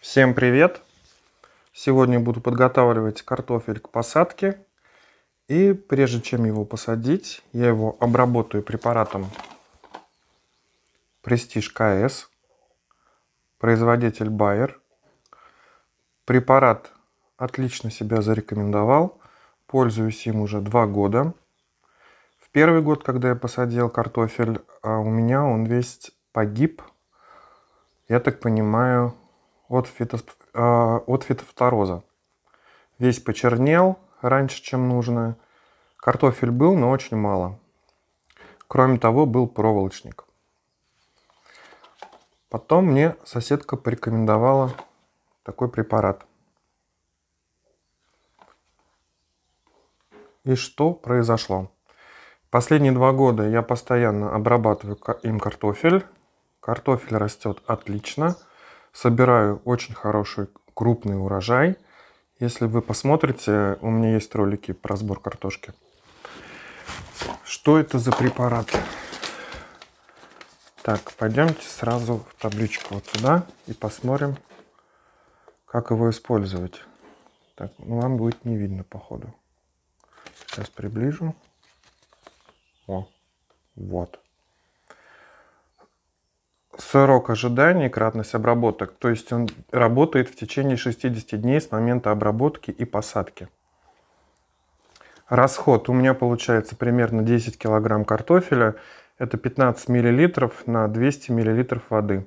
Всем привет! Сегодня буду подготавливать картофель к посадке. И прежде чем его посадить, я его обработаю препаратом Prestige КС, производитель Bayer. Препарат отлично себя зарекомендовал, пользуюсь им уже два года. В первый год, когда я посадил картофель, а у меня он весь погиб. Я так понимаю, от, фитос... Э, от фитофтороза. Весь почернел раньше, чем нужно. Картофель был, но очень мало. Кроме того, был проволочник. Потом мне соседка порекомендовала такой препарат. И что произошло? Последние два года я постоянно обрабатываю им картофель. Картофель растет отлично – собираю очень хороший крупный урожай. Если вы посмотрите, у меня есть ролики про сбор картошки. Что это за препарат? Так, пойдемте сразу в табличку вот сюда и посмотрим, как его использовать. Так, ну, вам будет не видно, походу. Сейчас приближу. О, вот срок ожидания кратность обработок, то есть он работает в течение 60 дней с момента обработки и посадки. Расход у меня получается примерно 10 килограмм картофеля, это 15 миллилитров на 200 миллилитров воды.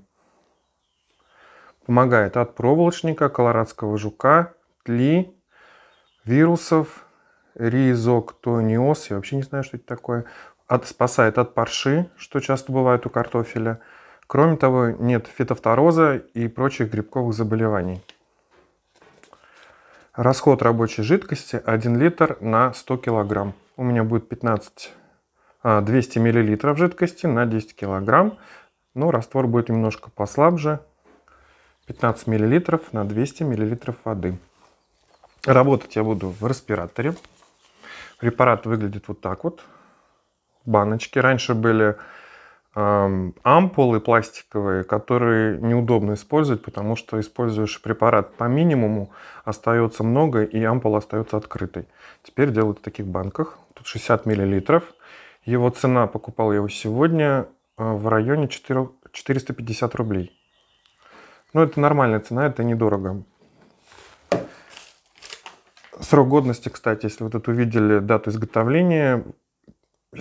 Помогает от проволочника, колорадского жука, тли, вирусов, ризоктониоз, я вообще не знаю, что это такое, от, спасает от парши, что часто бывает у картофеля – Кроме того, нет фитофтороза и прочих грибковых заболеваний. Расход рабочей жидкости 1 литр на 100 килограмм. У меня будет 15 200 а, миллилитров жидкости на 10 килограмм. Но ну, раствор будет немножко послабже. 15 миллилитров на 200 миллилитров воды. Работать я буду в респираторе. Препарат выглядит вот так вот. Баночки. Раньше были ампулы пластиковые, которые неудобно использовать, потому что используешь препарат по минимуму, остается много, и ампула остается открытой. Теперь делают в таких банках. Тут 60 миллилитров. Его цена, покупал я его сегодня, э, в районе 4, 450 рублей. Но ну, это нормальная цена, это недорого. Срок годности, кстати, если вы тут увидели дату изготовления,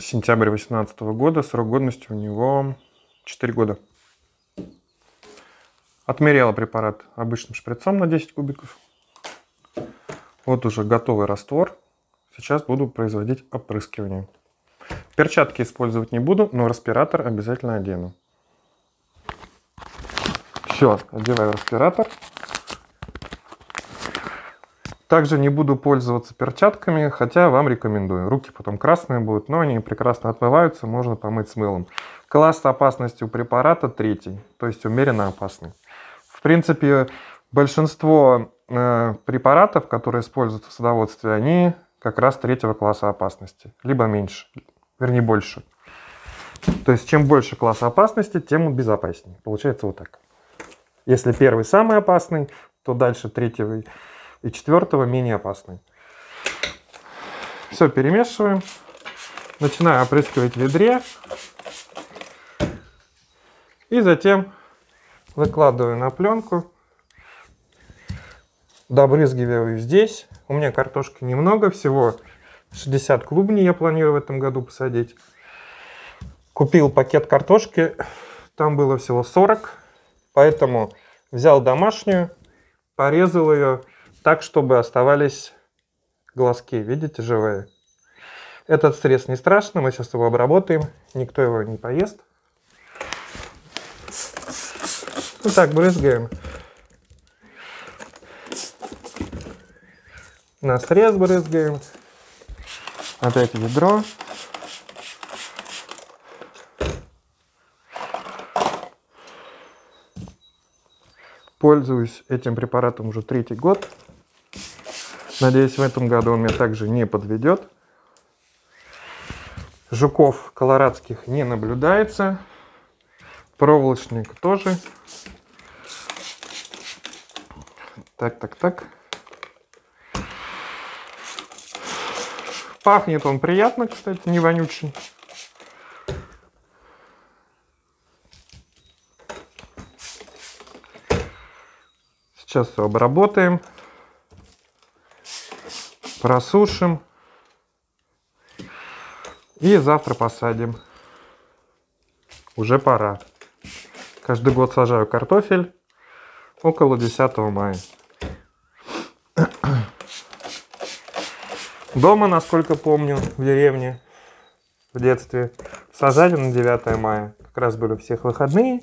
сентябрь 2018 года, срок годности у него 4 года. Отмеряла препарат обычным шприцом на 10 кубиков. Вот уже готовый раствор. Сейчас буду производить опрыскивание. Перчатки использовать не буду, но респиратор обязательно одену. Все, одеваю респиратор. Также не буду пользоваться перчатками, хотя вам рекомендую. Руки потом красные будут, но они прекрасно отмываются, можно помыть с мылом. Класс опасности у препарата третий, то есть умеренно опасный. В принципе, большинство э, препаратов, которые используются в садоводстве, они как раз третьего класса опасности, либо меньше, вернее больше. То есть чем больше класс опасности, тем он безопаснее. Получается вот так. Если первый самый опасный, то дальше третий и четвертого менее опасный. Все перемешиваем. Начинаю опрыскивать в ведре. И затем выкладываю на пленку. Добрызгиваю здесь. У меня картошки немного, всего 60 клубней я планирую в этом году посадить. Купил пакет картошки, там было всего 40, поэтому взял домашнюю, порезал ее так, чтобы оставались глазки, видите, живые. Этот срез не страшно, мы сейчас его обработаем, никто его не поест. Вот ну так брызгаем. На срез брызгаем. Опять ведро. Пользуюсь этим препаратом уже третий год. Надеюсь, в этом году он меня также не подведет. Жуков колорадских не наблюдается. Проволочник тоже. Так, так, так. Пахнет он приятно, кстати, не вонючий. Сейчас все обработаем просушим и завтра посадим. Уже пора. Каждый год сажаю картофель около 10 мая. Дома, насколько помню, в деревне в детстве сажали на 9 мая. Как раз были всех выходные,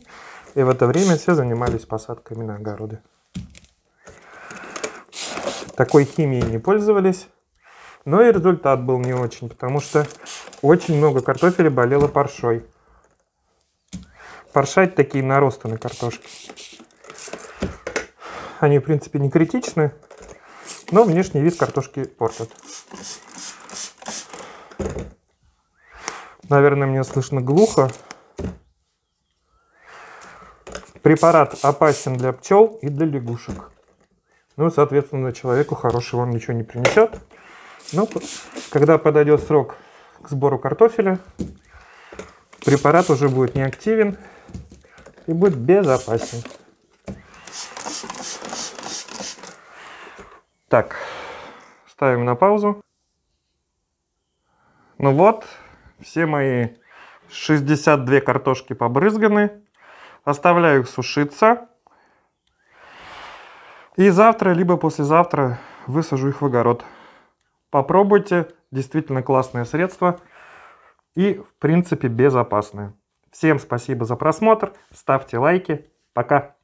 и в это время все занимались посадками на огороды такой химией не пользовались. Но и результат был не очень, потому что очень много картофеля болело паршой. Паршать такие наросты на картошке. Они, в принципе, не критичны, но внешний вид картошки портят. Наверное, мне слышно глухо. Препарат опасен для пчел и для лягушек. Ну, соответственно, человеку хорошего он ничего не принесет. Но ну, когда подойдет срок к сбору картофеля, препарат уже будет неактивен и будет безопасен. Так, ставим на паузу. Ну вот, все мои 62 картошки побрызганы. Оставляю их сушиться. И завтра, либо послезавтра высажу их в огород. Попробуйте, действительно классное средство и, в принципе, безопасное. Всем спасибо за просмотр, ставьте лайки, пока!